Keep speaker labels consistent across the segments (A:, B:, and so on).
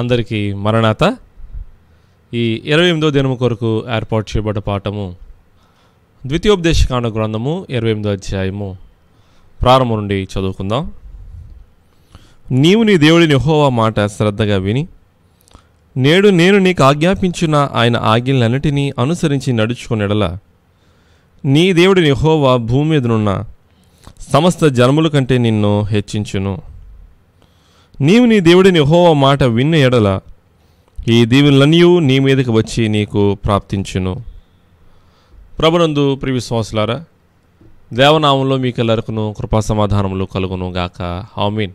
A: అందరికీ మరణాత ఈ ఇరవై ఎనిమిదో దినము కొరకు ఏర్పాటు చేయబడ్డ పాఠము ద్వితీయోపదేశకాండ గ్రంథము ఇరవై ఎనిమిదో అధ్యాయము ప్రారంభం నుండి చదువుకుందాం నీవు నీ దేవుడి నిహోవా మాట శ్రద్ధగా విని నేడు నేను నీకు ఆజ్ఞాపించిన ఆయన ఆజ్ఞలన్నిటినీ అనుసరించి నడుచుకునేడల నీ దేవుడి నిహోవా భూమి మీదనున్న సమస్త జన్ముల కంటే నిన్ను హెచ్చించును నీవు నీ దేవుడిని హోవ మాట విన్న ఎడల ఈ దీవులన్నీ నీ మీదకి వచ్చి నీకు ప్రాప్తించును ప్రభునందు ప్రియ విశ్వాసులారా దేవనామంలో మీకు ఎల్లరకును కృపా సమాధానములు కలుగును గాక హామీన్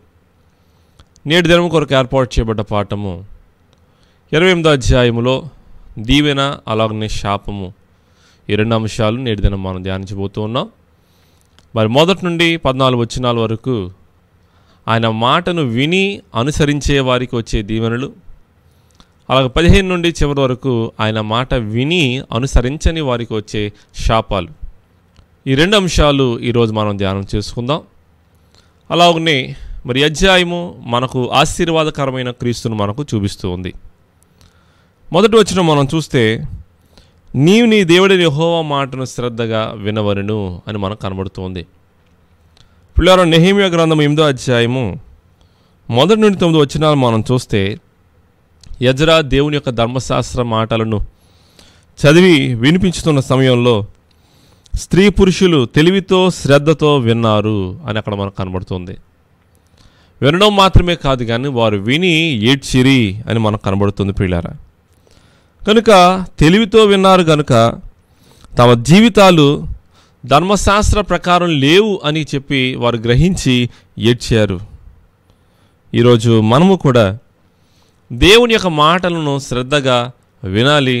A: నేటి దినం కొరకు ఏర్పాటు చేయబడ్డ పాఠము ఇరవై ఎనిమిదో అధ్యాయములో దీవెన అలాగనే శాపము ఈ రెండు అంశాలు నేటి దినం మనం ధ్యానించబోతున్నాం మరి మొదటి నుండి పద్నాలుగు వచ్చినాల వరకు ఆయన మాటను విని అనుసరించే వారికి వచ్చే దీవెనలు అలాగే పదిహేను నుండి చివరి వరకు ఆయన మాట విని అనుసరించని వారికి వచ్చే శాపాలు ఈ రెండు అంశాలు ఈరోజు మనం ధ్యానం చేసుకుందాం అలాగనే మరి అధ్యాయము మనకు ఆశీర్వాదకరమైన క్రీస్తును మనకు చూపిస్తూ ఉంది మొదటి వచ్చిన మనం చూస్తే నీవు నీ దేవుడి యహోవా మాటను శ్రద్ధగా వినవరును అని మనకు కనబడుతోంది పిల్లారు నెహిమియా గ్రంథం ఎనిమిదో అధ్యాయము మొదటి నుండి తొమ్మిది వచ్చినాలు మనం చూస్తే యజరా దేవుని యొక్క ధర్మశాస్త్ర మాటలను చదివి వినిపించుతున్న సమయంలో స్త్రీ పురుషులు తెలివితో శ్రద్ధతో విన్నారు అని అక్కడ మనకు కనబడుతుంది వినడం మాత్రమే కాదు కానీ వారు విని ఏడ్చిరి అని మనకు కనబడుతుంది పిల్లారా కనుక తెలివితో విన్నారు కనుక తమ జీవితాలు ధర్మశాస్త్ర ప్రకారం లేవు అని చెప్పి వారు గ్రహించి ఏడ్చారు ఈరోజు మనము కూడా దేవుని యొక్క మాటలను శ్రద్ధగా వినాలి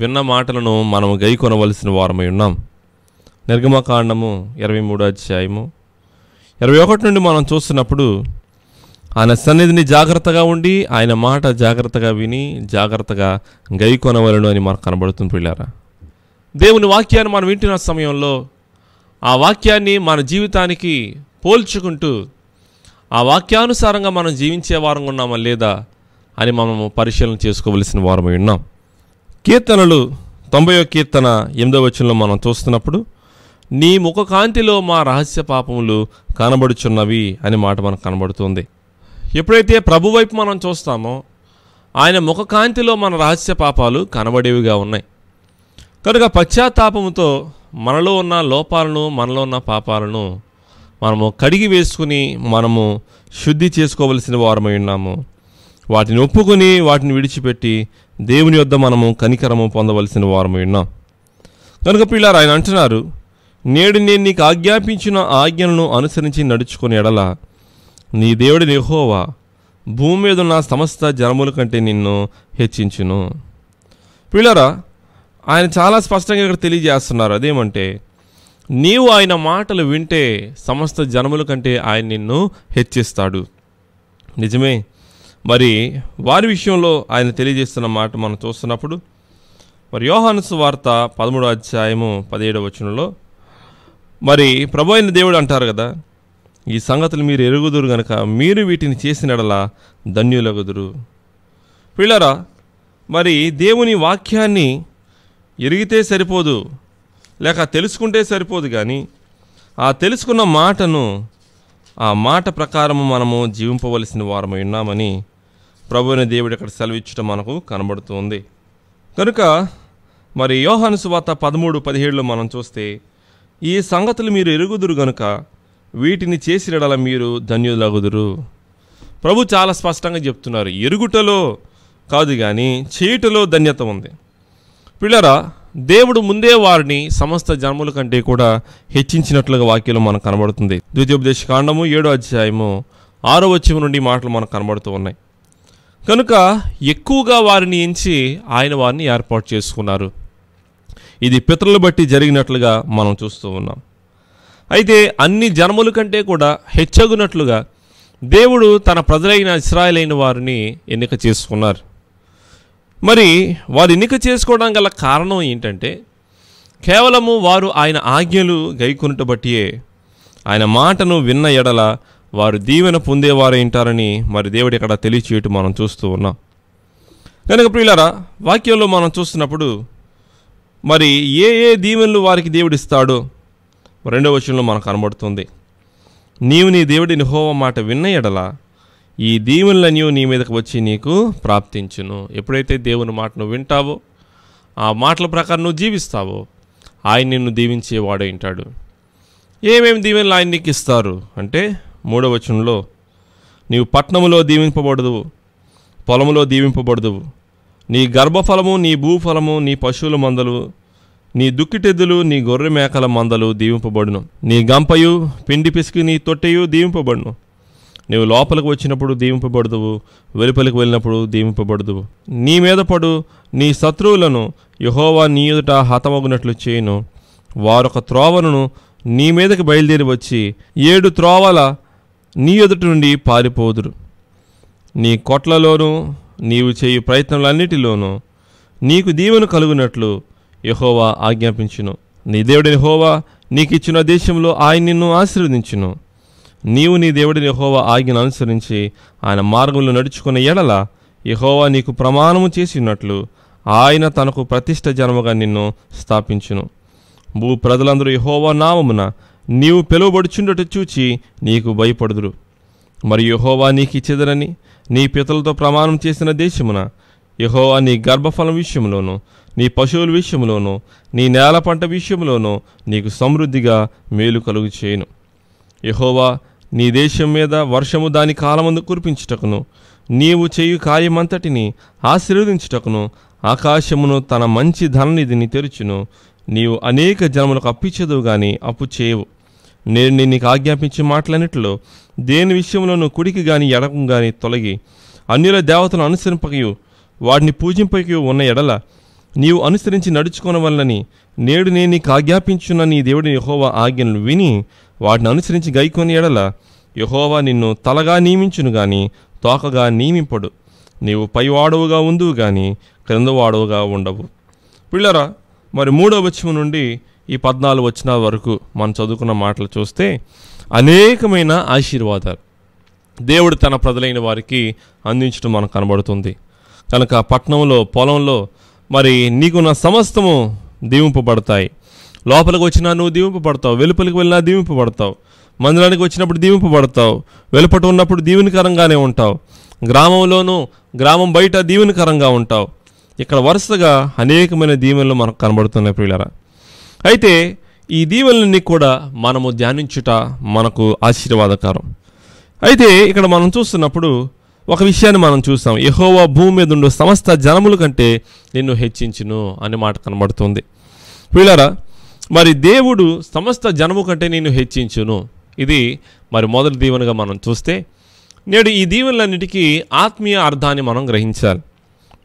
A: విన్న మాటలను మనము గైకొనవలసిన వారమై ఉన్నాం నిర్గమకాండము ఇరవై మూడో అధ్యాయము ఇరవై ఒకటి నుండి మనం చూస్తున్నప్పుడు ఆయన సన్నిధిని జాగ్రత్తగా ఉండి ఆయన మాట జాగ్రత్తగా విని జాగ్రత్తగా గైకొనవలను అని మనకు కనబడుతుంది పిల్లారా దేవుని వాక్యాన్ని మనం వింటున్న సమయంలో ఆ వాక్యాన్ని మన జీవితానికి పోల్చుకుంటూ ఆ వాక్యానుసారంగా మనం జీవించే వారంగా ఉన్నామా లేదా అని మనము పరిశీలన చేసుకోవలసిన వారం ఉన్నాం కీర్తనలు తొంభై కీర్తన ఎనిమిదో వచనంలో మనం చూస్తున్నప్పుడు నీ ముఖ కాంతిలో మా రహస్య పాపములు కనబడుచున్నవి అనే మాట మనకు కనబడుతుంది ఎప్పుడైతే ప్రభు వైపు మనం చూస్తామో ఆయన ముఖ కాంతిలో మన రహస్య పాపాలు కనబడేవిగా ఉన్నాయి కనుక పశ్చాత్తాపముతో మనలో ఉన్న లోపాలను మనలో ఉన్న పాపాలను మనము కడిగి వేసుకుని మనము శుద్ధి చేసుకోవలసిన వారమై ఉన్నాము వాటిని ఒప్పుకొని వాటిని విడిచిపెట్టి దేవుని యొద్ద మనము కనికరము పొందవలసిన వారమై ఉన్నాం కనుక పిల్లారు ఆయన అంటున్నారు నేడు నేను నీకు ఆజ్ఞాపించిన ఆజ్ఞలను అనుసరించి నడుచుకుని ఎడల నీ దేవుడి నిహోవా భూమి మీద ఉన్న సమస్త జనముల కంటే నిన్ను హెచ్చించును పిల్లరా ఆయన చాలా స్పష్టంగా ఇక్కడ తెలియజేస్తున్నారు అదేమంటే నీవు ఆయన మాటలు వింటే సమస్త జనముల కంటే ఆయన నిన్ను హెచ్చిస్తాడు నిజమే మరి వారి విషయంలో ఆయన తెలియజేస్తున్న మాట మనం చూస్తున్నప్పుడు మరి యోహానుసు వార్త పదమూడో అధ్యాయము పదిహేడవ వచనంలో మరి ప్రభు అయిన దేవుడు అంటారు కదా ఈ సంగతులు మీరు ఎరుగుదురు గనక మీరు వీటిని చేసినడలా ధన్యులగుదురు పిల్లరా మరి దేవుని వాక్యాన్ని ఎరిగితే సరిపోదు లేక తెలుసుకుంటే సరిపోదు కానీ ఆ తెలుసుకున్న మాటను ఆ మాట ప్రకారము మనము జీవింపవలసిన వారమై ఉన్నామని ప్రభుని దేవుడు ఇక్కడ సెలవిచ్చడం మనకు కనబడుతుంది కనుక మరి యోహాను సువార్త పదమూడు పదిహేడులో మనం చూస్తే ఈ సంగతులు మీరు ఎరుగుదురు గనుక వీటిని చేసినడల మీరు ధన్యులగుదురు ప్రభు చాలా స్పష్టంగా చెప్తున్నారు ఎరుగుటలో కాదు కానీ చేయుటలో ధన్యత ఉంది పిల్లరా దేవుడు ముందే వారిని సమస్త జన్ముల కంటే కూడా హెచ్చించినట్లుగా వాక్యంలో మనకు కనబడుతుంది ద్వితీయోపదేశ కాండము ఏడో అధ్యాయము ఆరో వచ్చం నుండి మాటలు మనకు కనబడుతూ ఉన్నాయి కనుక ఎక్కువగా వారిని ఎంచి ఆయన వారిని ఏర్పాటు చేసుకున్నారు ఇది పితరులు బట్టి జరిగినట్లుగా మనం చూస్తూ ఉన్నాం అయితే అన్ని జన్మల కంటే కూడా హెచ్చగునట్లుగా దేవుడు తన ప్రజలైన ఇస్రాయలైన వారిని ఎన్నిక చేసుకున్నారు మరి వారు ఎన్నిక చేసుకోవడం గల కారణం ఏంటంటే కేవలము వారు ఆయన ఆజ్ఞలు గైకునుట బట్టియే ఆయన మాటను విన్న ఎడల వారు దీవెన పొందేవారేంటారని మరి దేవుడు ఇక్కడ తెలియచేయటం మనం చూస్తూ ఉన్నాం కనుక ప్రియులారా వాక్యంలో మనం చూస్తున్నప్పుడు మరి ఏ ఏ దీవెనలు వారికి దేవుడిస్తాడో రెండవ వచనంలో మనకు కనబడుతుంది నీవు నీ దేవుడిని హోవ మాట విన్న ఎడలా ఈ దీవులన్నీ నీ మీదకు వచ్చి నీకు ప్రాప్తించును ఎప్పుడైతే దేవుని మాట నువ్వు వింటావో ఆ మాటల ప్రకారం నువ్వు జీవిస్తావో ఆయన నిన్ను వాడు వింటాడు ఏమేమి దీవెనలు ఆయన నీకు ఇస్తారు అంటే మూడవ వచనంలో నీవు పట్నములో దీవింపబడదువు పొలములో దీవింపబడదువు నీ గర్భఫలము నీ భూఫలము నీ పశువుల మందలు నీ దుక్కిటెద్దులు నీ గొర్రె మేకల మందలు దీవింపబడును నీ గంపయు పిండి పిసికి నీ తొట్టెయు దీవింపబడును నీవు లోపలికి వచ్చినప్పుడు దీవింపబడదువు వెలుపలికి వెళ్ళినప్పుడు దీవింపబడదువు నీ మీద పడు నీ శత్రువులను యహోవా నీ ఎదుట హతమగునట్లు చేయును వారొక త్రోవలను నీ మీదకి బయలుదేరి వచ్చి ఏడు త్రోవల నీ ఎదుటి నుండి పారిపోదురు నీ కొట్లలోనూ నీవు చేయు ప్రయత్నములన్నిటిలోనూ నీకు దీవెను కలుగునట్లు యహోవా ఆజ్ఞాపించును నీ దేవుడైన హోవా ఇచ్చిన దేశంలో ఆయన నిన్ను ఆశీర్వదించును నీవు నీ దేవుడిని యహోవా ఆజ్ఞను అనుసరించి ఆయన మార్గంలో నడుచుకున్న ఎడల యహోవా నీకు ప్రమాణము చేసినట్లు ఆయన తనకు ప్రతిష్ట జన్మగా నిన్ను స్థాపించును భూ ప్రజలందరూ యహోవా నామమున నీవు పిలువబడుచుండటి చూచి నీకు భయపడుదురు మరి యహోవా నీకు ఇచ్చేదరని నీ పితలతో ప్రమాణం చేసిన దేశమున యహోవా నీ గర్భఫలం విషయంలోనూ నీ పశువుల విషయంలోనూ నీ నేల పంట విషయంలోనూ నీకు సమృద్ధిగా మేలు కలుగు చేయను యహోవా నీ దేశం మీద వర్షము దాని కాలమందు కురిపించుటకును నీవు చేయు కార్యమంతటిని ఆశీర్వదించుటకును ఆకాశమును తన మంచి ధననిధిని తెరుచును నీవు అనేక జనములకు అప్పిచ్చదువు గాని అప్పు చేయవు నేను నీకు ఆజ్ఞాపించే మాటలన్నిటిలో దేని విషయంలోనూ కుడికి గాని ఎడకు గాని తొలగి అన్యుల దేవతను అనుసరింపకయు వాడిని పూజింపకయు ఉన్న ఎడల నీవు అనుసరించి వల్లని నేడు నేను నీకు ఆజ్ఞాపించున్న నీ దేవుడిని హోవా ఆజ్ఞను విని వాటిని అనుసరించి గైకొని ఎడల యహోవా నిన్ను తలగా నియమించును గాని తోకగా నియమింపడు నీవు పైవాడవుగా ఉందువు గాని క్రిందవాడవుగా ఉండవు పిల్లరా మరి మూడో వచ్చిన నుండి ఈ పద్నాలుగు వచ్చిన వరకు మనం చదువుకున్న మాటలు చూస్తే అనేకమైన ఆశీర్వాదాలు దేవుడు తన ప్రజలైన వారికి అందించడం మనకు కనబడుతుంది కనుక పట్టణంలో పొలంలో మరి నీకున్న సమస్తము దీవింపబడతాయి లోపలికి వచ్చినా నువ్వు దీవింపబడతావు వెలుపలికి వెళ్ళినా దీవింపబడతావు మందిరానికి వచ్చినప్పుడు దీవింపబడతావు వెలుపట ఉన్నప్పుడు దీవెనకరంగానే ఉంటావు గ్రామంలోనూ గ్రామం బయట దీవెనకరంగా ఉంటావు ఇక్కడ వరుసగా అనేకమైన దీవెనలు మనకు కనబడుతున్నాయి ప్రియులరా అయితే ఈ దీవెనలన్నీ కూడా మనము ధ్యానించుట మనకు ఆశీర్వాదకరం అయితే ఇక్కడ మనం చూస్తున్నప్పుడు ఒక విషయాన్ని మనం చూస్తాం యహోవా భూమి మీద ఉండే సమస్త జనముల కంటే నిన్ను హెచ్చించును అనే మాట కనబడుతుంది వీళ్ళారా మరి దేవుడు సమస్త జనము కంటే నేను హెచ్చించును ఇది మరి మొదటి దీవెనగా మనం చూస్తే నేడు ఈ దీవెనలన్నిటికీ ఆత్మీయ అర్థాన్ని మనం గ్రహించాలి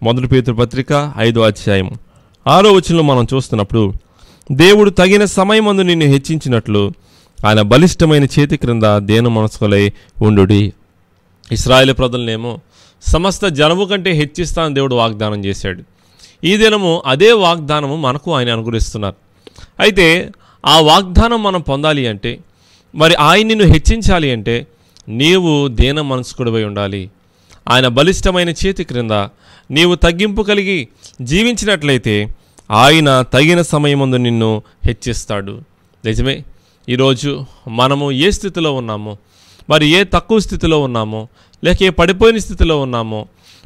A: మొదటి పేతృపత్రిక ఐదో అధ్యాయం ఆరో వచనంలో మనం చూస్తున్నప్పుడు దేవుడు తగిన సమయమందు నిన్ను హెచ్చించినట్లు ఆయన బలిష్టమైన చేతి క్రింద దేన మనసుకులై ఉండుడి ఇస్రాయేల్ ప్రజలనేమో సమస్త జనము కంటే హెచ్చిస్తానని దేవుడు వాగ్దానం చేశాడు ఈ దినము అదే వాగ్దానము మనకు ఆయన అనుగ్రహిస్తున్నారు అయితే ఆ వాగ్దానం మనం పొందాలి అంటే మరి ఆయన నిన్ను హెచ్చించాలి అంటే నీవు దీన మనస్కుడివై ఉండాలి ఆయన బలిష్టమైన చేతి క్రింద నీవు తగ్గింపు కలిగి జీవించినట్లయితే ఆయన తగిన సమయముందు నిన్ను హెచ్చిస్తాడు నిజమే ఈరోజు మనము ఏ స్థితిలో ఉన్నామో మరి ఏ తక్కువ స్థితిలో ఉన్నామో లేక ఏ పడిపోయిన స్థితిలో ఉన్నామో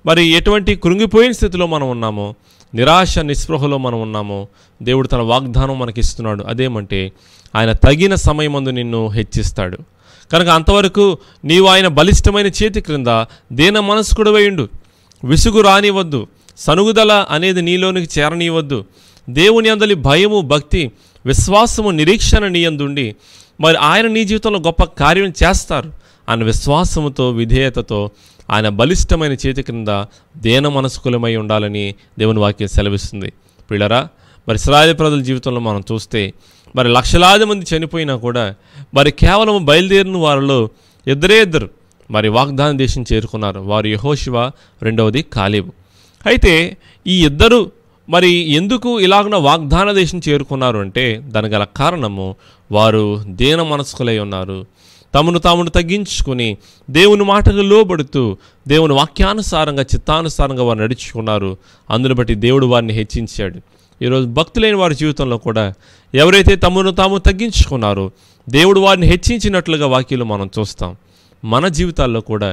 A: మరి ఎటువంటి కృంగిపోయిన స్థితిలో మనం ఉన్నామో నిరాశ నిస్పృహలో మనం ఉన్నామో దేవుడు తన వాగ్దానం మనకి ఇస్తున్నాడు అదేమంటే ఆయన తగిన సమయమందు నిన్ను హెచ్చిస్తాడు కనుక అంతవరకు నీవు ఆయన బలిష్టమైన చేతి క్రింద దేన కూడా వేయుండు విసుగు రానివద్దు సనుగుదల అనేది నీలోనికి చేరనివ్వద్దు దేవుని అందలి భయము భక్తి విశ్వాసము నిరీక్షణ నీయందుండి మరి ఆయన నీ జీవితంలో గొప్ప కార్యం చేస్తారు అన్న విశ్వాసముతో విధేయతతో ఆయన బలిష్టమైన చేతి క్రింద దేన మనస్కులమై ఉండాలని దేవుని వాక్యం సెలవిస్తుంది పిల్లరా మరి ఇస్రాయల్ ప్రజల జీవితంలో మనం చూస్తే మరి లక్షలాది మంది చనిపోయినా కూడా మరి కేవలం బయలుదేరిన వారిలో ఇద్దరే ఇద్దరు మరి వాగ్దాన దేశం చేరుకున్నారు వారు యహోశివ రెండవది కాలేబు అయితే ఈ ఇద్దరు మరి ఎందుకు ఇలాగున వాగ్దాన దేశం చేరుకున్నారు అంటే దాని గల కారణము వారు దీన మనస్కులై ఉన్నారు తమను తామును తగ్గించుకుని దేవుని మాటలు లోబడుతూ దేవుని వాక్యానుసారంగా చిత్తానుసారంగా వారు నడుచుకున్నారు అందును బట్టి దేవుడు వారిని హెచ్చించాడు ఈరోజు భక్తులైన వారి జీవితంలో కూడా ఎవరైతే తమను తాము తగ్గించుకున్నారో దేవుడు వారిని హెచ్చించినట్లుగా వాక్యలు మనం చూస్తాం మన జీవితాల్లో కూడా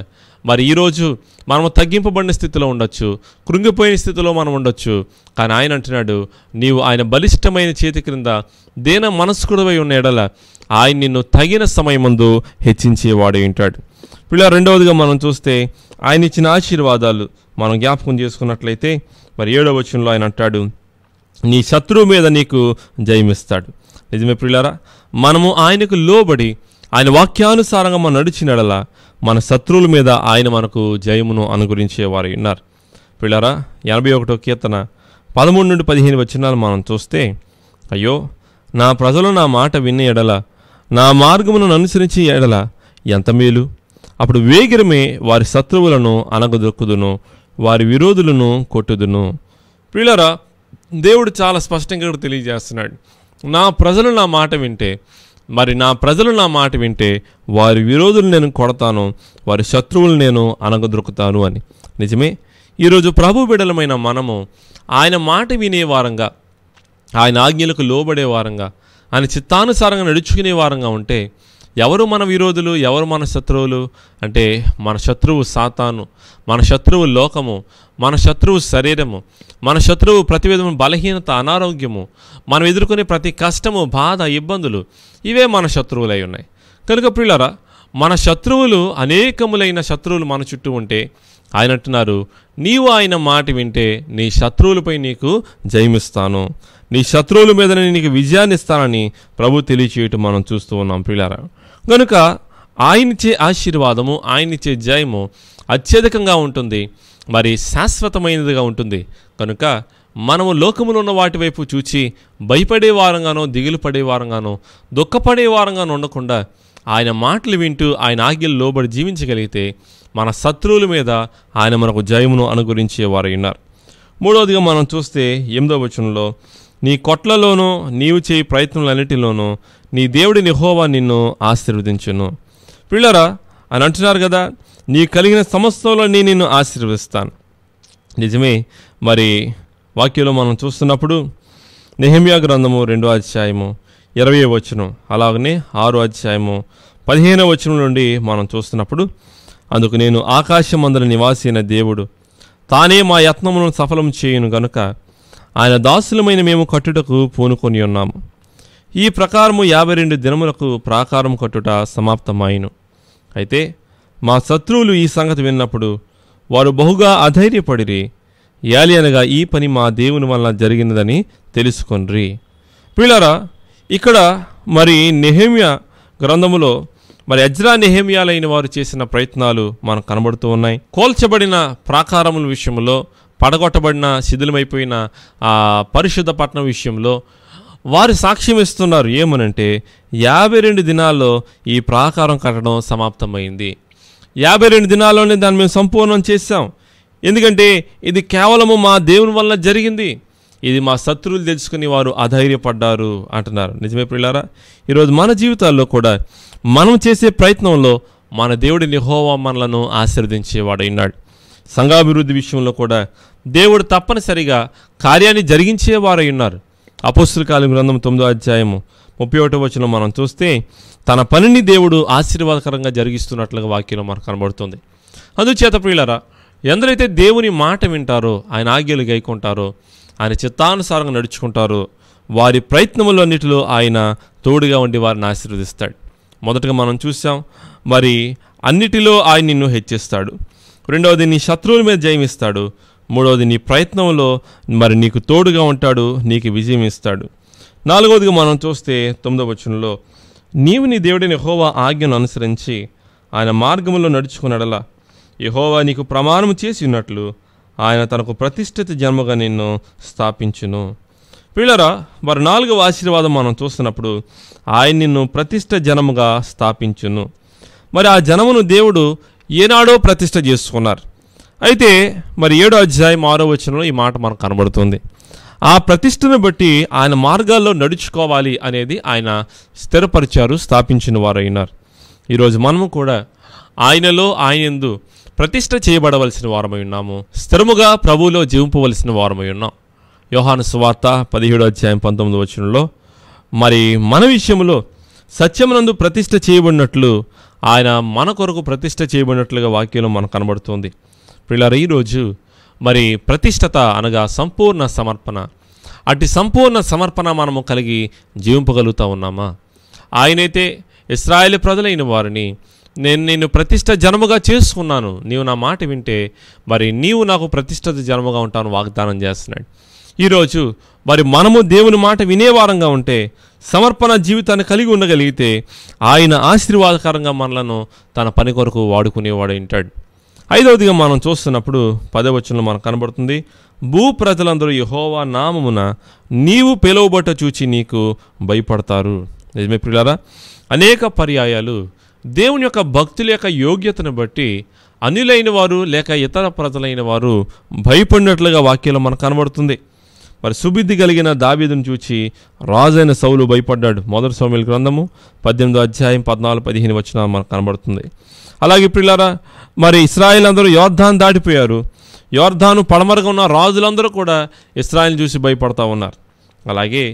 A: మరి ఈరోజు మనము తగ్గింపబడిన స్థితిలో ఉండొచ్చు కృంగిపోయిన స్థితిలో మనం ఉండొచ్చు కానీ ఆయన అంటున్నాడు నీవు ఆయన బలిష్టమైన చేతి క్రింద దేన మనస్కుడవై ఉన్న ఎడల ఆయన నిన్ను తగిన సమయం ముందు హెచ్చించేవాడు ఉంటాడు పిల్ల రెండవదిగా మనం చూస్తే ఆయన ఇచ్చిన ఆశీర్వాదాలు మనం జ్ఞాపకం చేసుకున్నట్లయితే మరి ఏడవ వచనంలో ఆయన అంటాడు నీ శత్రువు మీద నీకు జయమిస్తాడు నిజమే పిల్లారా మనము ఆయనకు లోబడి ఆయన వాక్యానుసారంగా మనం నడిచినడలా మన శత్రువుల మీద ఆయన మనకు జయమును అనుగురించే వారు ఉన్నారు పిల్లరా ఎనభై ఒకటో కీర్తన పదమూడు నుండి పదిహేను వచనాలు మనం చూస్తే అయ్యో నా ప్రజలు నా మాట విన్న ఎడల నా మార్గమును అనుసరించి ఎడల ఎంత మేలు అప్పుడు వేగిరమే వారి శత్రువులను అనగదొక్కుదును వారి విరోధులను కొట్టుదును పిల్లరా దేవుడు చాలా స్పష్టంగా తెలియజేస్తున్నాడు నా ప్రజలు నా మాట వింటే మరి నా ప్రజలు నా మాట వింటే వారి విరోధులు నేను కొడతాను వారి శత్రువులు నేను అనగదొరుకుతాను అని నిజమే ఈరోజు ప్రభు బిడలమైన మనము ఆయన మాట వినే వారంగా ఆయన ఆజ్ఞలకు లోబడే వారంగా ఆయన చిత్తానుసారంగా నడుచుకునే వారంగా ఉంటే ఎవరు మన విరోధులు ఎవరు మన శత్రువులు అంటే మన శత్రువు సాతాను మన శత్రువు లోకము మన శత్రువు శరీరము మన శత్రువు ప్రతి విధము బలహీనత అనారోగ్యము మనం ఎదుర్కొనే ప్రతి కష్టము బాధ ఇబ్బందులు ఇవే మన శత్రువులై ఉన్నాయి కనుక ప్రియులరా మన శత్రువులు అనేకములైన శత్రువులు మన చుట్టూ ఉంటే ఆయన అంటున్నారు నీవు ఆయన మాట వింటే నీ శత్రువులపై నీకు జయమిస్తాను నీ శత్రువుల మీద నీకు విజయాన్ని ఇస్తానని ప్రభు తెలియచేయటం మనం చూస్తూ ఉన్నాం పిల్లరా కనుక ఆయనిచ్చే ఆశీర్వాదము ఆయనిచ్చే జయము అత్యధికంగా ఉంటుంది మరి శాశ్వతమైనదిగా ఉంటుంది కనుక మనము లోకములు ఉన్న వాటి వైపు చూచి భయపడే వారంగానో దిగులు పడే వారంగానో దుఃఖపడే వారంగానో ఉండకుండా ఆయన మాటలు వింటూ ఆయన ఆజ్ఞలు లోబడి జీవించగలిగితే మన శత్రువుల మీద ఆయన మనకు జయమును అనుగురించేవారై ఉన్నారు మూడవదిగా మనం చూస్తే ఎనిమిదవ వచనంలో నీ కొట్లలోనూ నీవు చేయి ప్రయత్నములన్నిటిలోనూ నీ దేవుడి నిహోవా నిన్ను ఆశీర్వదించును పిల్లరా అని అంటున్నారు కదా నీ కలిగిన సమస్యలో నేను నిన్ను ఆశీర్వదిస్తాను నిజమే మరి వాక్యంలో మనం చూస్తున్నప్పుడు నెహమియా గ్రంథము రెండో అధ్యాయము ఇరవై వచనం అలాగనే ఆరో అధ్యాయము పదిహేనవ వచనం నుండి మనం చూస్తున్నప్పుడు అందుకు నేను ఆకాశమందల నివాసైన దేవుడు తానే మా యత్నమును సఫలం చేయను గనుక ఆయన దాసులమైన మేము కట్టుటకు పూనుకొని ఉన్నాము ఈ ప్రకారము యాభై రెండు దినములకు ప్రాకారం కట్టుట సమాప్తమైను అయితే మా శత్రువులు ఈ సంగతి విన్నప్పుడు వారు బహుగా అధైర్యపడిరి యాలి అనగా ఈ పని మా దేవుని వలన జరిగినదని తెలుసుకొనరి పిల్లరా ఇక్కడ మరి నెహేమ్య గ్రంథములో మరి అజ్రా నెహేమియాలైన వారు చేసిన ప్రయత్నాలు మనకు కనబడుతూ ఉన్నాయి కోల్చబడిన ప్రాకారముల విషయంలో పడగొట్టబడిన శిథిలమైపోయిన ఆ పరిశుద్ధ పట్టణం విషయంలో వారు సాక్ష్యం ఇస్తున్నారు ఏమనంటే యాభై రెండు దినాల్లో ఈ ప్రాకారం కట్టడం సమాప్తమైంది యాభై రెండు దినాల్లోనే దాన్ని మేము సంపూర్ణం చేశాం ఎందుకంటే ఇది కేవలము మా దేవుని వల్ల జరిగింది ఇది మా శత్రువులు తెలుసుకుని వారు అధైర్యపడ్డారు అంటున్నారు నిజమే పిల్లారా ఈరోజు మన జీవితాల్లో కూడా మనం చేసే ప్రయత్నంలో మన దేవుడిని హోవా మనలను ఆశీర్వదించేవాడు ఉన్నాడు సంఘాభివృద్ధి విషయంలో కూడా దేవుడు తప్పనిసరిగా కార్యాన్ని జరిగించేవారై ఉన్నారు అపోస్తుల గ్రంథం తొమ్మిదో అధ్యాయము ముప్పై ఒకటో వచ్చిన మనం చూస్తే తన పనిని దేవుడు ఆశీర్వాదకరంగా జరిగిస్తున్నట్లుగా వాక్యంలో మనకు కనబడుతుంది అందుచేత ప్రియులరా ఎందరైతే దేవుని మాట వింటారో ఆయన ఆజ్ఞలు గైకుంటారో ఆయన చిత్తానుసారంగా నడుచుకుంటారో వారి ప్రయత్నములన్నిటిలో ఆయన తోడుగా ఉండి వారిని ఆశీర్వదిస్తాడు మొదటగా మనం చూసాం మరి అన్నిటిలో ఆయన నిన్ను హెచ్చిస్తాడు రెండవది నీ శత్రువుల మీద జయమిస్తాడు మూడవది నీ ప్రయత్నంలో మరి నీకు తోడుగా ఉంటాడు నీకు విజయం ఇస్తాడు నాలుగవదిగా మనం చూస్తే తొమ్మిదవ వచనంలో నీవు నీ దేవుడిని హోవా ఆజ్ఞను అనుసరించి ఆయన మార్గంలో నడుచుకున్నడలా యహోవా నీకు ప్రమాణం చేసి ఉన్నట్లు ఆయన తనకు ప్రతిష్ఠిత జన్మగా నిన్ను స్థాపించును పిల్లరా మరి నాలుగవ ఆశీర్వాదం మనం చూస్తున్నప్పుడు ఆయన నిన్ను ప్రతిష్ట జనముగా స్థాపించును మరి ఆ జనమును దేవుడు ఏనాడో ప్రతిష్ట చేసుకున్నారు అయితే మరి ఏడో అధ్యాయం ఆరో వచనంలో ఈ మాట మనకు కనబడుతుంది ఆ ప్రతిష్టను బట్టి ఆయన మార్గాల్లో నడుచుకోవాలి అనేది ఆయన స్థిరపరిచారు స్థాపించిన అయినారు ఈరోజు మనము కూడా ఆయనలో ఆయన ప్రతిష్ట చేయబడవలసిన వారమై ఉన్నాము స్థిరముగా ప్రభువులో జీవింపవలసిన వారమై ఉన్నాం యోహాను సువార్త పదిహేడో అధ్యాయం పంతొమ్మిది వచనంలో మరి మన విషయంలో సత్యమునందు ప్రతిష్ట చేయబడినట్లు ఆయన మన కొరకు ప్రతిష్ట చేయబడినట్లుగా వాక్యంలో మనకు కనబడుతుంది పిల్లర ఈరోజు మరి ప్రతిష్టత అనగా సంపూర్ణ సమర్పణ అటు సంపూర్ణ సమర్పణ మనము కలిగి జీవింపగలుగుతా ఉన్నామా ఆయనైతే ఇస్రాయేల్ ప్రజలైన వారిని నేను నేను ప్రతిష్ట జనముగా చేసుకున్నాను నీవు నా మాట వింటే మరి నీవు నాకు ప్రతిష్ట జన్మగా ఉంటాను వాగ్దానం చేస్తున్నాడు ఈరోజు మరి మనము దేవుని మాట వినేవారంగా ఉంటే సమర్పణ జీవితాన్ని కలిగి ఉండగలిగితే ఆయన ఆశీర్వాదకరంగా మనలను తన పని కొరకు వాడుకునేవాడు ఇంటాడు ఐదవదిగా మనం చూస్తున్నప్పుడు పదవచనంలో మనకు కనబడుతుంది భూ ప్రజలందరూ యహోవా నామమున నీవు పిలువబట్ట చూచి నీకు భయపడతారు నిజమే ప్రియులారా అనేక పర్యాయాలు దేవుని యొక్క భక్తుల యొక్క యోగ్యతను బట్టి అనులైన వారు లేక ఇతర ప్రజలైన వారు భయపడినట్లుగా వాక్యంలో మనకు కనబడుతుంది మరి సుబుద్ధి కలిగిన దావీదును చూచి రాజైన సౌలు భయపడ్డాడు మొదటి సౌమిల్ గ్రంథము పద్దెనిమిదో అధ్యాయం పద్నాలుగు పదిహేను వచ్చిన మనకు కనబడుతుంది అలాగే ఇప్పుడు మరి ఇస్రాయిల్ అందరూ యోర్ధాన్ దాటిపోయారు యోర్ధాను పడమరగా ఉన్న రాజులందరూ కూడా ఇస్రాయిల్ చూసి భయపడతా ఉన్నారు అలాగే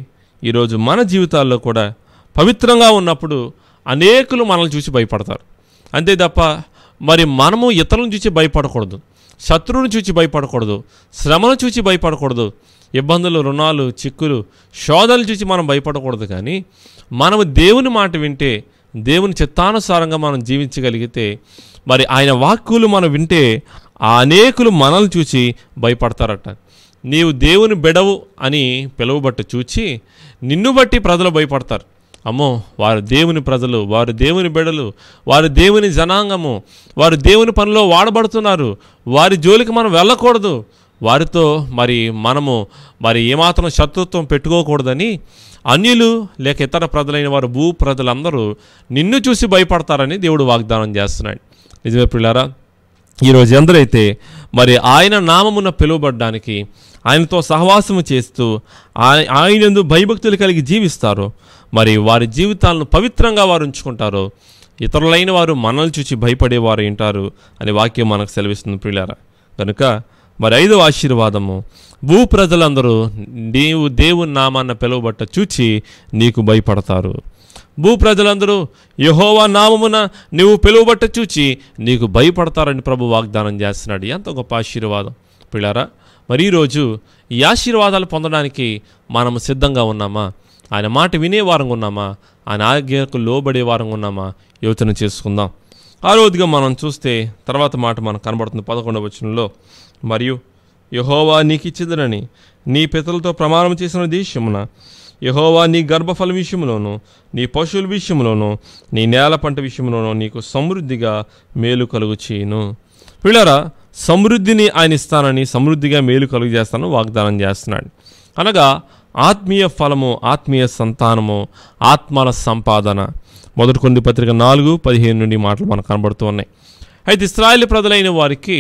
A: ఈరోజు మన జీవితాల్లో కూడా పవిత్రంగా ఉన్నప్పుడు అనేకులు మనల్ని చూసి భయపడతారు అంతే తప్ప మరి మనము ఇతరులను చూసి భయపడకూడదు శత్రువుని చూచి భయపడకూడదు శ్రమను చూచి భయపడకూడదు ఇబ్బందులు రుణాలు చిక్కులు శోధలు చూసి మనం భయపడకూడదు కానీ మనము దేవుని మాట వింటే దేవుని చిత్తానుసారంగా మనం జీవించగలిగితే మరి ఆయన వాక్కులు మనం వింటే ఆ అనేకులు మనల్ని చూసి భయపడతారట నీవు దేవుని బెడవు అని పిలువబట్టు చూచి నిన్ను బట్టి ప్రజలు భయపడతారు అమ్మో వారు దేవుని ప్రజలు వారు దేవుని బిడలు వారు దేవుని జనాంగము వారు దేవుని పనిలో వాడబడుతున్నారు వారి జోలికి మనం వెళ్ళకూడదు వారితో మరి మనము మరి ఏమాత్రం శత్రుత్వం పెట్టుకోకూడదని అన్యులు లేక ఇతర ప్రజలైన వారు భూ ప్రజలందరూ నిన్ను చూసి భయపడతారని దేవుడు వాగ్దానం చేస్తున్నాడు నిజమే పిల్లారా ఈరోజు ఎందరైతే మరి ఆయన నామమున పిలువబడ్డానికి ఆయనతో సహవాసము చేస్తూ ఆయన ఆయనందు భయభక్తులు కలిగి జీవిస్తారు మరి వారి జీవితాలను పవిత్రంగా వారు ఉంచుకుంటారు ఇతరులైన వారు మనల్ని చూసి భయపడేవారు ఉంటారు అనే వాక్యం మనకు సెలవిస్తుంది పిల్లారా కనుక మరి ఐదవ ఆశీర్వాదము భూ ప్రజలందరూ నీవు దేవుని నామాన్న పిలువబట్ట చూచి నీకు భయపడతారు భూ ప్రజలందరూ యహోవా నామమున నీవు పిలువబట్ట చూచి నీకు భయపడతారని ప్రభు వాగ్దానం చేస్తున్నాడు ఎంత గొప్ప ఆశీర్వాదం పిల్లారా మరి ఈరోజు ఈ ఆశీర్వాదాలు పొందడానికి మనము సిద్ధంగా ఉన్నామా ఆయన మాట వారంగా ఉన్నామా ఆయన ఆజ్ఞకు వారంగా ఉన్నామా యోచన చేసుకుందాం ఆ రోజుగా మనం చూస్తే తర్వాత మాట మనకు కనబడుతుంది పదకొండవ వచనంలో మరియు యహోవా నీకిచ్చిదనని నీ పితలతో ప్రమాణం చేసిన దేశమున యహోవా నీ గర్భఫల విషయంలోనూ నీ పశువుల విషయంలోనూ నీ నేల పంట విషయంలోనూ నీకు సమృద్ధిగా మేలు కలుగు చేయను పిల్లరా సమృద్ధిని ఆయన ఇస్తానని సమృద్ధిగా మేలు కలుగు చేస్తాను వాగ్దానం చేస్తున్నాడు అనగా ఆత్మీయ ఫలము ఆత్మీయ సంతానము ఆత్మల సంపాదన మొదటి కొన్ని పత్రిక నాలుగు పదిహేను నుండి మాటలు మనకు కనబడుతూ ఉన్నాయి అయితే ఇస్రాయల్ ప్రజలైన వారికి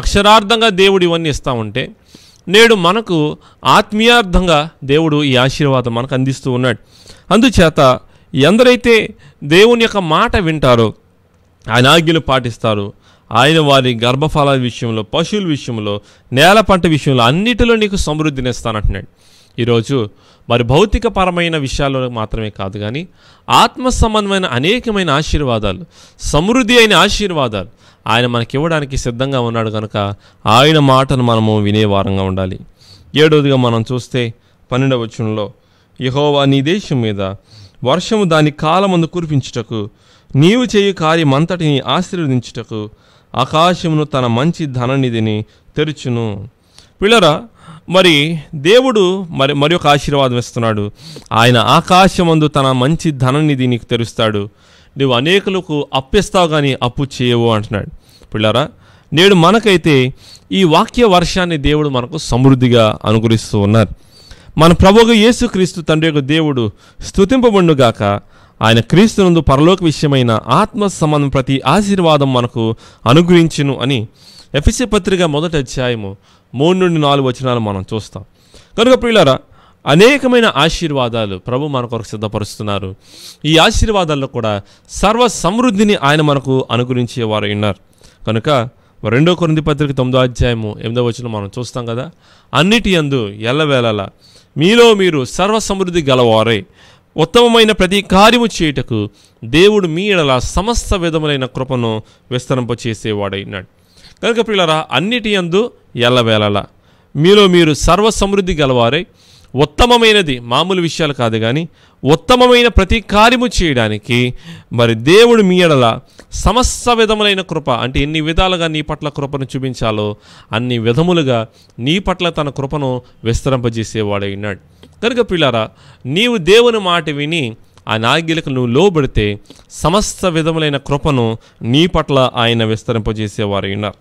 A: అక్షరార్థంగా దేవుడు ఇవన్నీ ఇస్తూ ఉంటే నేడు మనకు ఆత్మీయార్థంగా దేవుడు ఈ ఆశీర్వాదం మనకు అందిస్తూ ఉన్నాడు అందుచేత ఎందరైతే దేవుని యొక్క మాట వింటారో ఆయన ఆజ్ఞలు పాటిస్తారు ఆయన వారి గర్భఫలాల విషయంలో పశువుల విషయంలో నేల పంట విషయంలో అన్నిటిలో నీకు సమృద్ధినిస్తానంటున్నాడు ఈరోజు మరి భౌతికపరమైన విషయాల్లో మాత్రమే కాదు కానీ ఆత్మ సంబంధమైన అనేకమైన ఆశీర్వాదాలు సమృద్ధి అయిన ఆశీర్వాదాలు ఆయన మనకివ్వడానికి సిద్ధంగా ఉన్నాడు కనుక ఆయన మాటను మనము వినేవారంగా ఉండాలి ఏడవదిగా మనం చూస్తే పన్నెండవ వచనంలో యహోవా నీ దేశం మీద వర్షము దాని కాలమందు కురిపించుటకు నీవు చేయు కార్యమంతటిని ఆశీర్వదించుటకు ఆకాశమును తన మంచి ధననిధిని తెరుచును పిల్లరా మరి దేవుడు మరి మరి ఒక ఆశీర్వాదం ఇస్తున్నాడు ఆయన ఆకాశమందు తన మంచి ధననిధి నీకు తెరుస్తాడు నువ్వు అనేకులకు అప్పిస్తావు కానీ అప్పు చేయవు అంటున్నాడు పిల్లారా నేడు మనకైతే ఈ వాక్య వర్షాన్ని దేవుడు మనకు సమృద్ధిగా అనుగ్రహిస్తూ ఉన్నారు మన ప్రభుగా యేసుక్రీస్తు తండ్రి యొక్క దేవుడు స్తుతింపబండుగాక ఆయన క్రీస్తు నందు పరలోక విషయమైన ఆత్మ సంబంధం ప్రతి ఆశీర్వాదం మనకు అనుగ్రహించును అని ఎఫ్ఎస్సి పత్రిక మొదటి అధ్యాయము మూడు నుండి నాలుగు వచనాలు మనం చూస్తాం కనుక ప్రియులారా అనేకమైన ఆశీర్వాదాలు ప్రభు మన కొరకు సిద్ధపరుస్తున్నారు ఈ ఆశీర్వాదాల్లో కూడా సర్వ సమృద్ధిని ఆయన మనకు వారు ఉన్నారు కనుక రెండో కొరింది పత్రిక తొమ్మిదో అధ్యాయము ఎనిమిదో వచ్చిన మనం చూస్తాం కదా అన్నిటి అందు ఎల్లవేళల మీలో మీరు సర్వ సమృద్ధి గలవారై ఉత్తమమైన ప్రతి కార్యము చేయుటకు దేవుడు మీ ఎడల సమస్త విధములైన కృపను విస్తరింపచేసేవాడైనాడు కనుక పిల్లరా అన్నిటి అందు ఎల్లవేళల మీలో మీరు సర్వ సమృద్ధి గలవారై ఉత్తమమైనది మామూలు విషయాలు కాదు కానీ ఉత్తమమైన ప్రతి కార్యము చేయడానికి మరి దేవుడు మీ ఎడల సమస్త విధములైన కృప అంటే ఎన్ని విధాలుగా నీ పట్ల కృపను చూపించాలో అన్ని విధములుగా నీ పట్ల తన కృపను విస్తరింపజేసేవాడై ఉన్నాడు కనుక పిల్లారా నీవు దేవుని మాట విని ఆ నాగ్యలకు నువ్వు లోబడితే సమస్త విధములైన కృపను నీ పట్ల ఆయన విస్తరింపజేసేవారై ఉన్నారు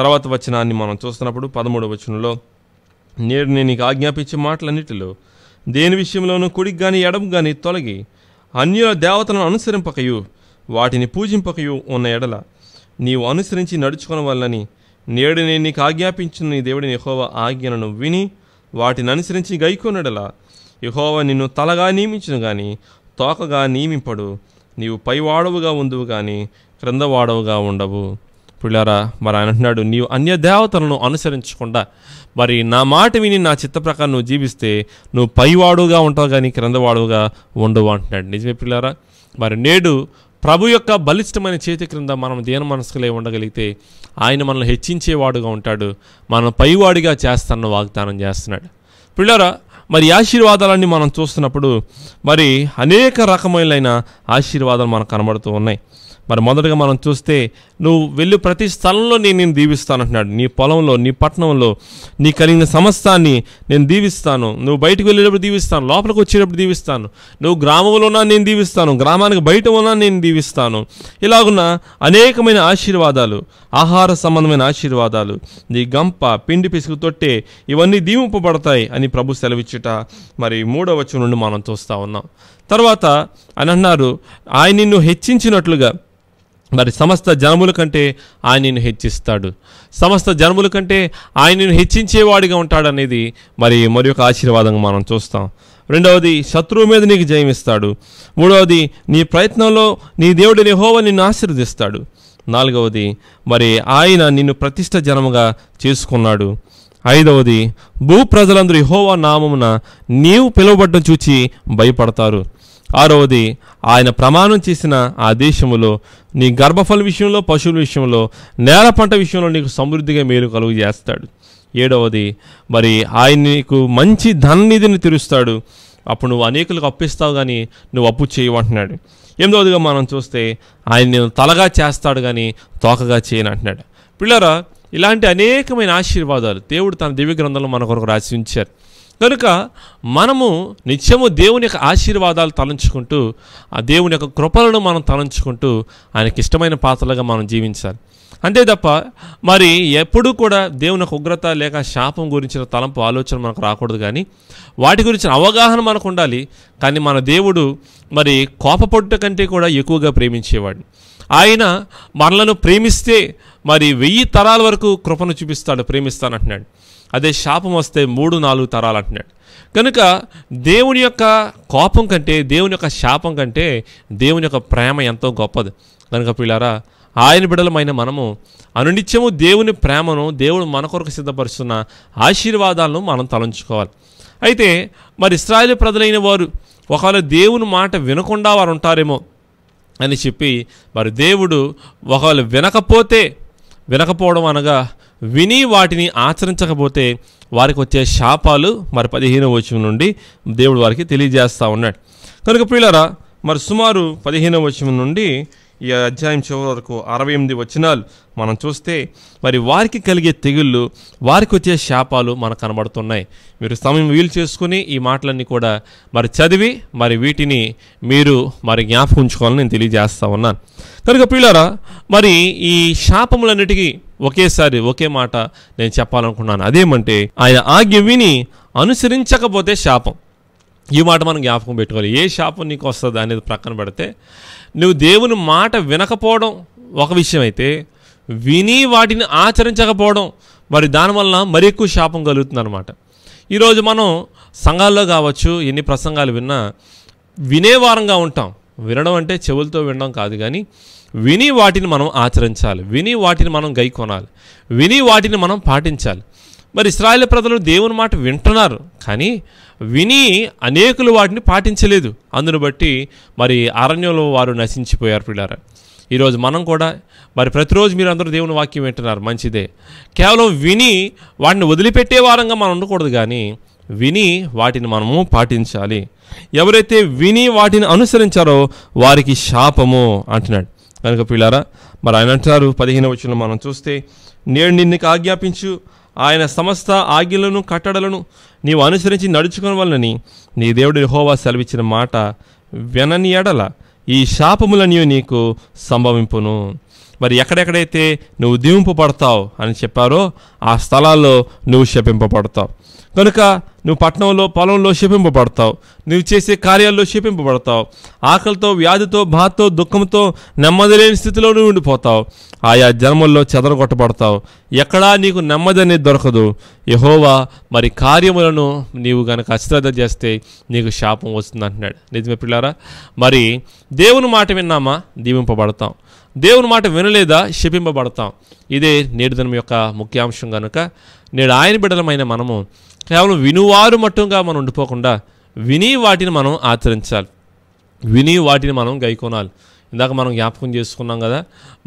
A: తర్వాత వచనాన్ని మనం చూస్తున్నప్పుడు పదమూడు వచనంలో నేడు నేను నీకు ఆజ్ఞాపించే మాటలన్నిటిలో దేని విషయంలోనూ కుడికి కానీ ఎడం కానీ తొలగి అన్యుల దేవతలను అనుసరింపకయు వాటిని పూజింపకయు ఉన్న ఎడల నీవు అనుసరించి నడుచుకున్న వల్లని నేడు నేను నీకు ఆజ్ఞాపించిన నీ దేవుడిని యహోవ ఆజ్ఞలను విని వాటిని అనుసరించి గైకోనడల యహోవ నిన్ను తలగా నియమించును కానీ తోకగా నియమింపడు నీవు పైవాడవుగా ఉందువు కానీ క్రిందవాడవుగా ఉండవు పిల్లారా మరి ఆయన అంటున్నాడు నీవు అన్య దేవతలను అనుసరించకుండా మరి నా మాట విని నా చిత్త ప్రకారం నువ్వు జీవిస్తే నువ్వు పైవాడుగా ఉంటావు కానీ క్రిందవాడుగా ఉండవు అంటున్నాడు నిజమే పిల్లారా మరి నేడు ప్రభు యొక్క బలిష్టమైన చేతి క్రింద మనం దీన మనసులే ఉండగలిగితే ఆయన మనల్ని హెచ్చించేవాడుగా ఉంటాడు మనం పైవాడిగా చేస్తానని వాగ్దానం చేస్తున్నాడు పిల్లరా మరి ఆశీర్వాదాలన్నీ మనం చూస్తున్నప్పుడు మరి అనేక రకమైన ఆశీర్వాదాలు మనకు కనబడుతూ ఉన్నాయి మరి మొదటగా మనం చూస్తే నువ్వు వెళ్ళి ప్రతి స్థలంలో నేను నేను దీవిస్తాను అంటున్నాడు నీ పొలంలో నీ పట్టణంలో నీ కలిగిన సమస్తాన్ని నేను దీవిస్తాను నువ్వు బయటకు వెళ్ళేటప్పుడు దీవిస్తాను లోపలికి వచ్చేటప్పుడు దీవిస్తాను నువ్వు గ్రామంలో ఉన్నా నేను దీవిస్తాను గ్రామానికి బయట ఉన్నా నేను దీవిస్తాను ఇలాగున్న అనేకమైన ఆశీర్వాదాలు ఆహార సంబంధమైన ఆశీర్వాదాలు నీ గంప పిండి పిసుకు తొట్టే ఇవన్నీ దీవింపబడతాయి అని ప్రభు సెలవిచ్చుట మరి మూడవ నుండి మనం చూస్తూ ఉన్నాం తర్వాత అని అన్నారు ఆయన నిన్ను హెచ్చించినట్లుగా మరి సమస్త జనముల కంటే ఆయనను హెచ్చిస్తాడు సమస్త జనముల కంటే ఆయనను హెచ్చించేవాడిగా ఉంటాడనేది మరి మరి ఒక ఆశీర్వాదంగా మనం చూస్తాం రెండవది శత్రువు మీద నీకు జయమిస్తాడు మూడవది నీ ప్రయత్నంలో నీ దేవుడిని హోవ నిన్ను ఆశీర్వదిస్తాడు నాలుగవది మరి ఆయన నిన్ను ప్రతిష్ట జనముగా చేసుకున్నాడు ఐదవది భూ ప్రజలందరూ హోవా నామమున నీవు పిలువబడ్డం చూచి భయపడతారు ఆరవది ఆయన ప్రమాణం చేసిన ఆ దేశములో నీ గర్భఫల విషయంలో పశువుల విషయంలో నేల పంట విషయంలో నీకు సమృద్ధిగా మేలు కలుగు చేస్తాడు ఏడవది మరి ఆయన నీకు మంచి ధననిధిని తెరుస్తాడు అప్పుడు నువ్వు అనేకులకు అప్పిస్తావు కానీ నువ్వు అప్పు చేయమంటున్నాడు ఎనిమిదవదిగా మనం చూస్తే ఆయన నేను తలగా చేస్తాడు కానీ తోకగా చేయను అంటున్నాడు పిల్లరా ఇలాంటి అనేకమైన ఆశీర్వాదాలు దేవుడు తన దివ్య గ్రంథంలో మన కొరకు రాసి ఉంచారు కనుక మనము నిత్యము దేవుని యొక్క ఆశీర్వాదాలు తలంచుకుంటూ ఆ దేవుని యొక్క కృపలను మనం తలంచుకుంటూ ఆయనకి ఇష్టమైన పాత్రలుగా మనం జీవించాలి అంతే తప్ప మరి ఎప్పుడూ కూడా దేవుని ఉగ్రత లేక శాపం గురించిన తలంపు ఆలోచన మనకు రాకూడదు కానీ వాటి గురించిన అవగాహన మనకు ఉండాలి కానీ మన దేవుడు మరి కోపపొట్ట కంటే కూడా ఎక్కువగా ప్రేమించేవాడు ఆయన మనలను ప్రేమిస్తే మరి వెయ్యి తరాల వరకు కృపను చూపిస్తాడు ప్రేమిస్తానంటున్నాడు అదే శాపం వస్తే మూడు నాలుగు తరాలు అంటున్నాడు కనుక దేవుని యొక్క కోపం కంటే దేవుని యొక్క శాపం కంటే దేవుని యొక్క ప్రేమ ఎంతో గొప్పది కనుక పిల్లారా ఆయన బిడలమైన మనము అనునిత్యము దేవుని ప్రేమను దేవుడు మన కొరకు సిద్ధపరుస్తున్న ఆశీర్వాదాలను మనం తలంచుకోవాలి అయితే మరి ఇస్రాయేల్ ప్రజలైన వారు ఒకవేళ దేవుని మాట వినకుండా వారు ఉంటారేమో అని చెప్పి మరి దేవుడు ఒకవేళ వినకపోతే వినకపోవడం అనగా విని వాటిని ఆచరించకపోతే వారికి వచ్చే శాపాలు మరి పదిహేను వచనం నుండి దేవుడు వారికి తెలియజేస్తూ ఉన్నాడు కనుక పిల్లరా మరి సుమారు పదిహేనవ వచనం నుండి ఈ అధ్యాయం చివరి వరకు అరవై ఎనిమిది వచనాలు మనం చూస్తే మరి వారికి కలిగే తెగుళ్ళు వారికి వచ్చే శాపాలు మనకు కనబడుతున్నాయి మీరు సమయం వీలు చేసుకుని ఈ మాటలన్నీ కూడా మరి చదివి మరి వీటిని మీరు మరి జ్ఞాపకం ఉంచుకోవాలని నేను తెలియజేస్తా ఉన్నాను కనుక పిల్లరా మరి ఈ శాపములన్నిటికీ ఒకేసారి ఒకే మాట నేను చెప్పాలనుకున్నాను అదేమంటే ఆయన ఆజ్ఞ విని అనుసరించకపోతే శాపం ఈ మాట మనం జ్ఞాపకం పెట్టుకోవాలి ఏ శాపం నీకు వస్తుంది అనేది ప్రక్కన పెడితే నువ్వు దేవుని మాట వినకపోవడం ఒక విషయం అయితే విని వాటిని ఆచరించకపోవడం మరి దానివల్ల మరి ఎక్కువ శాపం అనమాట ఈరోజు మనం సంఘాల్లో కావచ్చు ఎన్ని ప్రసంగాలు విన్నా వినేవారంగా ఉంటాం వినడం అంటే చెవులతో వినడం కాదు కానీ విని వాటిని మనం ఆచరించాలి విని వాటిని మనం గైకొనాలి విని వాటిని మనం పాటించాలి మరి ఇస్రాయేల్ ప్రజలు దేవుని మాట వింటున్నారు కానీ విని అనేకులు వాటిని పాటించలేదు అందును బట్టి మరి అరణ్యంలో వారు నశించిపోయారు పిల్లర ఈరోజు మనం కూడా మరి ప్రతిరోజు మీరు అందరూ దేవుని వాక్యం వింటున్నారు మంచిదే కేవలం విని వాటిని వదిలిపెట్టే వారంగా మనం ఉండకూడదు కానీ విని వాటిని మనము పాటించాలి ఎవరైతే విని వాటిని అనుసరించారో వారికి శాపము అంటున్నాడు కనుక పిల్లారా మరి ఆయన అంటున్నారు పదిహేను వచ్చిన మనం చూస్తే నేను నిన్నకు ఆజ్ఞాపించు ఆయన సమస్త ఆగిలను కట్టడలను నీవు అనుసరించి నడుచుకుని వలనని నీ దేవుడు హోవా సెలవిచ్చిన మాట వినని ఎడల ఈ శాపములన్నీ నీకు సంభవింపును మరి ఎక్కడెక్కడైతే నువ్వు దీవింపబడతావు అని చెప్పారో ఆ స్థలాల్లో నువ్వు శపింపబడతావు కనుక నువ్వు పట్టణంలో పొలంలో క్షిపింపబడతావు నువ్వు చేసే కార్యాల్లో క్షిపింపబడతావు ఆకలితో వ్యాధితో బాధతో దుఃఖంతో నెమ్మది లేని స్థితిలో నువ్వు ఉండిపోతావు ఆయా జన్మల్లో చెదరగొట్టబడతావు ఎక్కడా నీకు నెమ్మది అనేది దొరకదు యహోవా మరి కార్యములను నీవు గనక అశ్రద్ధ చేస్తే నీకు శాపం వస్తుంది అంటున్నాడు నిజమే పిల్లారా మరి దేవుని మాట విన్నామా దీవింపబడతాం దేవుని మాట వినలేదా క్షిపింపబడతాం ఇదే నేడు దినం యొక్క ముఖ్యాంశం కనుక నేడు ఆయన బిడలమైన మనము కేవలం వినువారు మట్టుగా మనం ఉండిపోకుండా విని వాటిని మనం ఆచరించాలి విని వాటిని మనం గైకొనాలి ఇందాక మనం జ్ఞాపకం చేసుకున్నాం కదా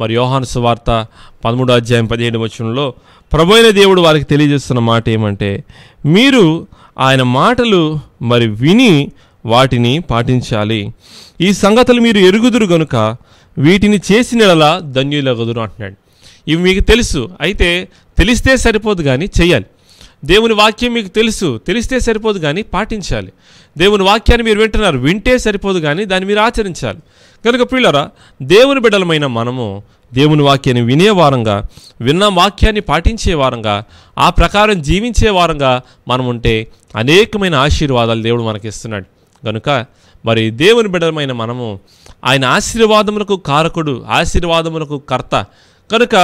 A: మరి యోహాను సువార్త పదమూడు అధ్యాయం పదిహేడు వచ్చంలో ప్రభుైన దేవుడు వారికి తెలియజేస్తున్న మాట ఏమంటే మీరు ఆయన మాటలు మరి విని వాటిని పాటించాలి ఈ సంగతులు మీరు ఎరుగుదురు గనుక వీటిని చేసినలా ధన్యులగదురు అంటున్నాడు ఇవి మీకు తెలుసు అయితే తెలిస్తే సరిపోదు కానీ చేయాలి దేవుని వాక్యం మీకు తెలుసు తెలిస్తే సరిపోదు కానీ పాటించాలి దేవుని వాక్యాన్ని మీరు వింటున్నారు వింటే సరిపోదు కానీ దాన్ని మీరు ఆచరించాలి కనుక పిల్లరా దేవుని బిడ్డలమైన మనము దేవుని వాక్యాన్ని వినే వారంగా విన్న వాక్యాన్ని పాటించే వారంగా ఆ ప్రకారం జీవించే వారంగా మనం ఉంటే అనేకమైన ఆశీర్వాదాలు దేవుడు మనకి ఇస్తున్నాడు కనుక మరి దేవుని బిడ్డలమైన మనము ఆయన ఆశీర్వాదములకు కారకుడు ఆశీర్వాదములకు కర్త కనుక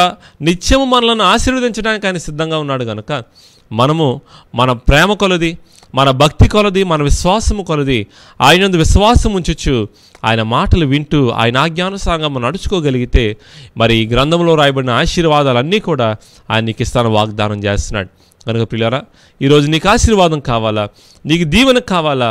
A: నిత్యము మనలను ఆశీర్వదించడానికి ఆయన సిద్ధంగా ఉన్నాడు కనుక మనము మన ప్రేమ కొలది మన భక్తి కొలది మన విశ్వాసము కొలది ఆయనందు విశ్వాసం ఉంచుచు ఆయన మాటలు వింటూ ఆయన ఆజ్ఞానుసారంగా మనం నడుచుకోగలిగితే మరి ఈ గ్రంథంలో రాయబడిన ఆశీర్వాదాలన్నీ కూడా ఆయన నీకు ఇస్తాను వాగ్దానం చేస్తున్నాడు కనుక పిల్లరా ఈరోజు నీకు ఆశీర్వాదం కావాలా నీకు దీవెన కావాలా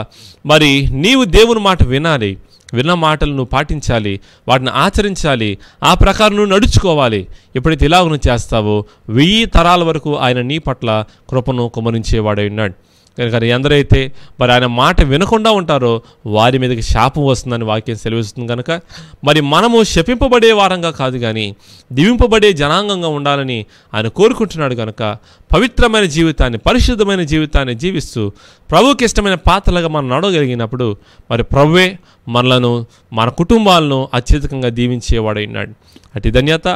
A: మరి నీవు దేవుని మాట వినాలి విన్న మాటలు నువ్వు పాటించాలి వాటిని ఆచరించాలి ఆ ప్రకారం నువ్వు నడుచుకోవాలి ఎప్పుడైతే ఇలా నువ్వు చేస్తావో వెయ్యి తరాల వరకు ఆయన నీ పట్ల కృపను కుమరించేవాడై ఉన్నాడు కనుక ఎందరైతే మరి ఆయన మాట వినకుండా ఉంటారో వారి మీదకి శాపం వస్తుందని వాక్యం సెలవిస్తుంది కనుక మరి మనము శపింపబడే వారంగా కాదు కానీ దివింపబడే జనాంగంగా ఉండాలని ఆయన కోరుకుంటున్నాడు కనుక పవిత్రమైన జీవితాన్ని పరిశుద్ధమైన జీవితాన్ని జీవిస్తూ ప్రభుకి ఇష్టమైన పాత్రలుగా మనం నడవగలిగినప్పుడు మరి ప్రభువే మనలను మన కుటుంబాలను అత్యధికంగా దీవించేవాడై ఉన్నాడు అటు ధన్యత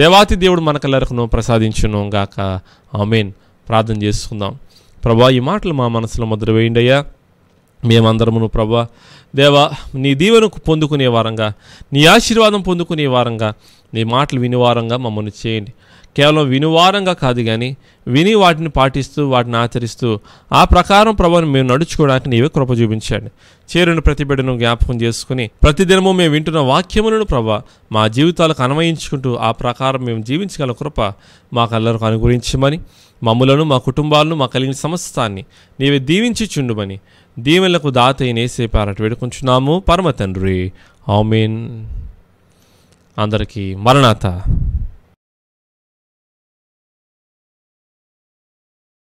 A: దేవాతి దేవుడు మనకెల్లరకును ప్రసాదించును గాక ఆమెన్ ప్రార్థన చేసుకుందాం ప్రభా ఈ మాటలు మా మనసులో ముద్ర వేయండియ్యా మేమందరమును ప్రభా దేవా నీ దీవెను పొందుకునే వారంగా నీ ఆశీర్వాదం పొందుకునే వారంగా నీ మాటలు వినివారంగా మమ్మల్ని చేయండి కేవలం వినివారంగా కాదు కానీ విని వాటిని పాటిస్తూ వాటిని ఆచరిస్తూ ఆ ప్రకారం ప్రభావం మేము నడుచుకోవడానికి నీవే కృప చూపించండి చేరుని ప్రతి బిడ్డను జ్ఞాపకం చేసుకుని ప్రతిదినము మేము వింటున్న వాక్యములను ప్రభా మా జీవితాలకు అన్వయించుకుంటూ ఆ ప్రకారం మేము జీవించగల కృప మాకు అందరికీ అనుగ్రహించమని మమ్ములను మా కుటుంబాలను మా కలిగిన సమస్తాన్ని నీవే దీవించి చుండుమని దీవెనలకు దాతయినేసే పారట వేడుకుంటున్నాము పరమ తండ్రి ఆమెన్ అందరికీ మరణాత